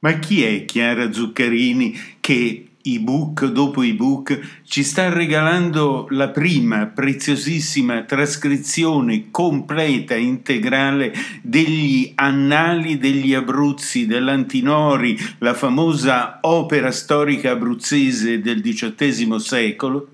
Ma chi è Chiara Zuccarini che ebook dopo ebook ci sta regalando la prima preziosissima trascrizione completa e integrale degli Annali degli Abruzzi dell'Antinori, la famosa opera storica abruzzese del XVIII secolo?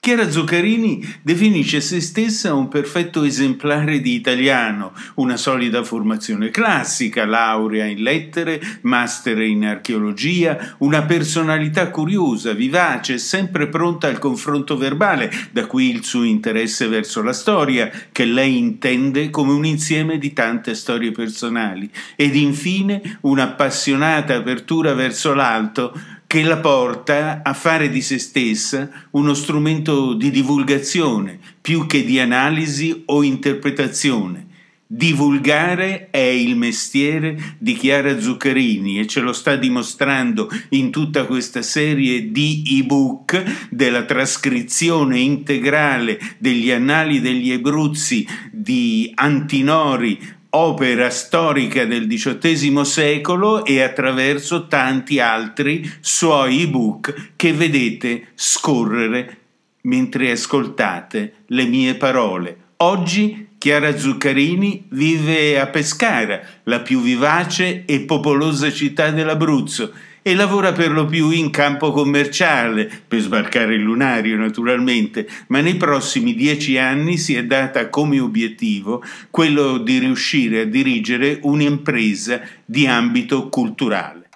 Chiara Zuccarini definisce se stessa un perfetto esemplare di italiano, una solida formazione classica, laurea in lettere, master in archeologia, una personalità curiosa, vivace, sempre pronta al confronto verbale, da qui il suo interesse verso la storia, che lei intende come un insieme di tante storie personali, ed infine un'appassionata apertura verso l'alto, che la porta a fare di se stessa uno strumento di divulgazione più che di analisi o interpretazione. Divulgare è il mestiere di Chiara Zuccherini e ce lo sta dimostrando in tutta questa serie di ebook della trascrizione integrale degli annali degli Ebruzzi di Antinori opera storica del XVIII secolo e attraverso tanti altri suoi ebook che vedete scorrere mentre ascoltate le mie parole. Oggi Chiara Zuccarini vive a Pescara, la più vivace e popolosa città dell'Abruzzo, e lavora per lo più in campo commerciale, per sbarcare il lunario naturalmente, ma nei prossimi dieci anni si è data come obiettivo quello di riuscire a dirigere un'impresa di ambito culturale.